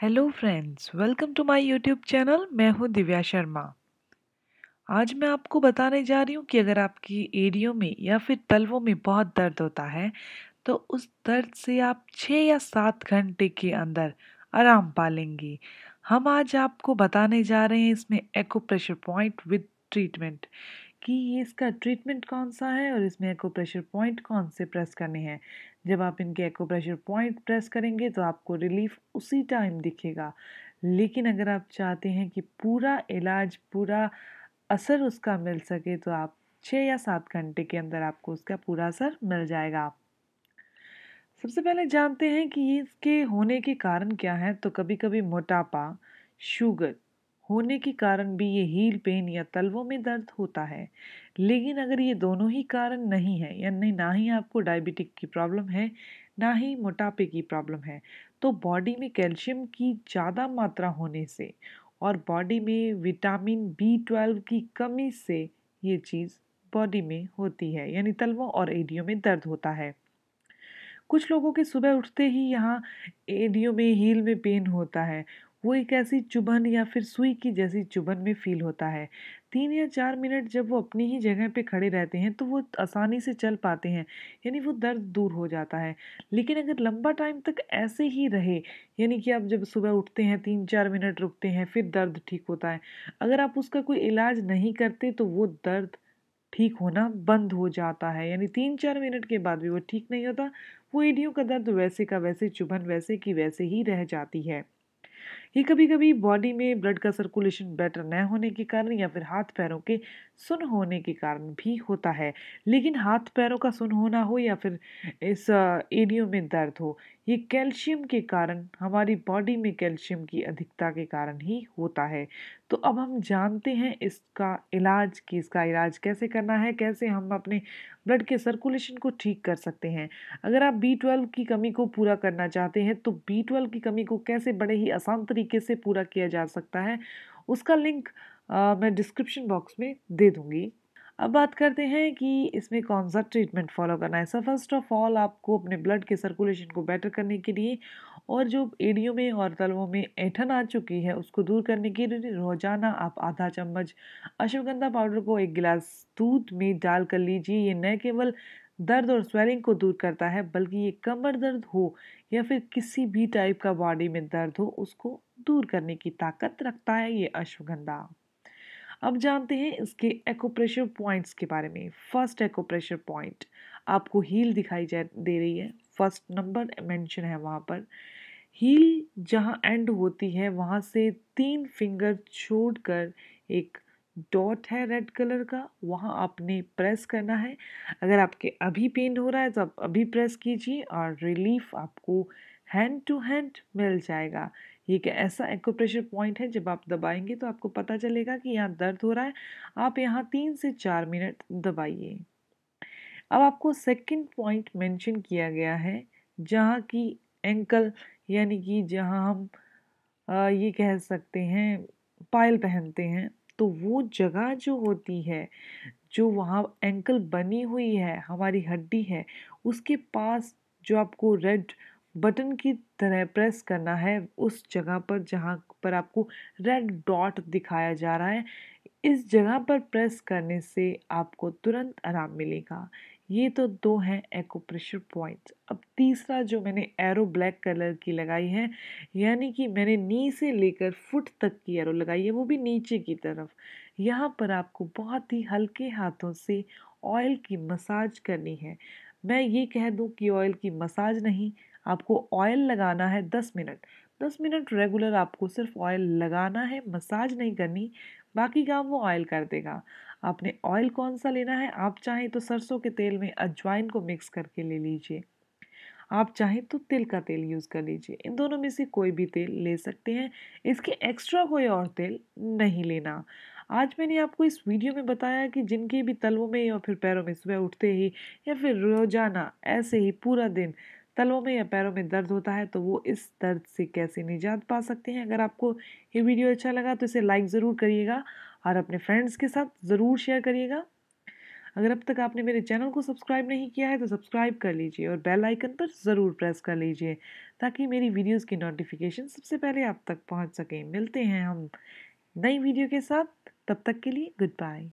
hello friends welcome to my YouTube channel मैं हूं दिव्या शर्मा आज मैं आपको बताने जा रही हूं कि अगर आपकी एड़ियों में या फिर तलवों में बहुत दर्द होता है तो उस दर्द से आप छः या सात घंटे के अंदर आराम पा लेंगी हम आज आपको बताने जा रहे हैं इसमें एको पॉइंट विद ट्रीटमेंट कि ये इसका ट्रीटमेंट कौन सा है और इसमें एको प्रेशर पॉइंट कौन से प्रेस करने हैं जब आप इनके एको प्रेशर पॉइंट प्रेस करेंगे तो आपको रिलीफ उसी टाइम दिखेगा लेकिन अगर आप चाहते हैं कि पूरा इलाज पूरा असर उसका मिल सके तो आप छः या सात घंटे के अंदर आपको उसका पूरा असर मिल जाएगा सबसे पहले जानते हैं कि इसके होने के कारण क्या हैं तो कभी कभी मोटापा शुगर होने के कारण भी ये हील पेन या तलवों में दर्द होता है लेकिन अगर ये दोनों ही कारण नहीं है यानी ना ही आपको डायबिटिक की प्रॉब्लम है ना ही मोटापे की प्रॉब्लम है तो बॉडी में कैल्शियम की ज़्यादा मात्रा होने से और बॉडी में विटामिन बी ट्वेल्व की कमी से ये चीज़ बॉडी में होती है यानी तलवों और एडियो में दर्द होता है कुछ लोगों के सुबह उठते ही यहाँ एडियो में हील में पेन होता है वो एक ऐसी चुभन या फिर सुई की जैसी चुभन में फील होता है तीन या चार मिनट जब वो अपनी ही जगह पे खड़े रहते हैं तो वो आसानी से चल पाते हैं यानी वो दर्द दूर हो जाता है लेकिन अगर लंबा टाइम तक ऐसे ही रहे यानी कि आप जब सुबह उठते हैं तीन चार मिनट रुकते हैं फिर दर्द ठीक होता है अगर आप उसका कोई इलाज नहीं करते तो वो दर्द ठीक होना बंद हो जाता है यानी तीन चार मिनट के बाद भी वो ठीक नहीं होता वो एडियो का दर्द वैसे का वैसे चुभन वैसे की वैसे ही रह जाती है ये कभी कभी बॉडी में ब्लड का सर्कुलेशन बेटर न होने के कारण या फिर हाथ पैरों के सुन होने के कारण भी होता है लेकिन हाथ पैरों का सुन होना हो या फिर इस एडियो में दर्द हो ये कैल्शियम के कारण हमारी बॉडी में कैल्शियम की अधिकता के कारण ही होता है तो अब हम जानते हैं इसका इलाज कि इसका इलाज कैसे करना है कैसे हम अपने ब्लड के सर्कुलेशन को ठीक कर सकते हैं अगर आप बी ट्वेल्व की कमी को पूरा करना चाहते हैं तो बी ट्वेल्व की कमी को कैसे बड़े ही आसान तरीके तरीके से पूरा किया जा सकता है उसका लिंक आ, मैं डिस्क्रिप्शन बॉक्स में दे दूंगी अब बात करते हैं कि इसमें कौन सा ट्रीटमेंट फॉलो करना है सर फर्स्ट ऑफ ऑल आपको अपने ब्लड के सर्कुलेशन को बेटर करने के लिए और जो एडियो में और तलवों में ऐठन आ चुकी है उसको दूर करने के लिए रोजाना आप आधा चम्मच अश्वगंधा पाउडर को एक गिलास दूध में डाल कर लीजिए ये न केवल दर्द और स्वेलिंग को दूर करता है बल्कि ये कमर दर्द हो या फिर किसी भी टाइप का बॉडी में दर्द हो उसको दूर करने की ताकत रखता है ये अश्वगंधा अब जानते हैं इसके एकोप्रेशर पॉइंट्स के बारे में फर्स्ट एकोप्रेशर पॉइंट आपको हील दिखाई जा दे रही है फर्स्ट नंबर मेंशन है वहाँ पर हील जहाँ एंड होती है वहाँ से तीन फिंगर छोड़कर एक डॉट है रेड कलर का वहाँ आपने प्रेस करना है अगर आपके अभी पेन हो रहा है तो आप अभी प्रेस कीजिए और रिलीफ आपको हैंड टू हैंड मिल जाएगा ये एक ऐसा एक्ोप्रेशर पॉइंट है जब आप दबाएंगे तो आपको पता चलेगा कि यहाँ दर्द हो रहा है आप यहाँ तीन से चार मिनट दबाइए अब आपको सेकंड पॉइंट मेंशन किया गया है जहाँ की एंकल यानी कि जहाँ हम आ, ये कह सकते हैं पायल पहनते हैं तो वो जगह जो होती है जो वहाँ एंकल बनी हुई है हमारी हड्डी है उसके पास जो आपको रेड बटन की तरह प्रेस करना है उस जगह पर जहाँ पर आपको रेड डॉट दिखाया जा रहा है इस जगह पर प्रेस करने से आपको तुरंत आराम मिलेगा ये तो दो हैं एको प्रेशर पॉइंट्स अब तीसरा जो मैंने एरो ब्लैक कलर की लगाई है यानी कि मैंने नी से लेकर फुट तक की एरो लगाई है वो भी नीचे की तरफ यहाँ पर आपको बहुत ही हल्के हाथों से ऑयल की मसाज करनी है मैं ये कह दूँ कि ऑयल की मसाज नहीं आपको ऑयल लगाना है दस मिनट दस मिनट रेगुलर आपको सिर्फ ऑयल लगाना है मसाज नहीं करनी बाकी काम वो ऑयल कर देगा आपने ऑयल कौन सा लेना है आप चाहें तो सरसों के तेल में अजवाइन को मिक्स करके ले लीजिए आप चाहें तो तिल का तेल यूज़ कर लीजिए इन दोनों में से कोई भी तेल ले सकते हैं इसके एक्स्ट्रा कोई और तेल नहीं लेना आज मैंने आपको इस वीडियो में बताया कि जिनके भी तलवों में या फिर पैरों में सुबह उठते ही या फिर रोज़ाना ऐसे ही पूरा दिन तलों में या पैरों में दर्द होता है तो वो इस दर्द से कैसे निजात पा सकते हैं अगर आपको ये वीडियो अच्छा लगा तो इसे लाइक ज़रूर करिएगा और अपने फ्रेंड्स के साथ ज़रूर शेयर करिएगा अगर अब तक आपने मेरे चैनल को सब्सक्राइब नहीं किया है तो सब्सक्राइब कर लीजिए और बेल आइकन पर ज़रूर प्रेस कर लीजिए ताकि मेरी वीडियोस की नोटिफिकेशन सबसे पहले आप तक पहुंच सकें मिलते हैं हम नई वीडियो के साथ तब तक के लिए गुड बाय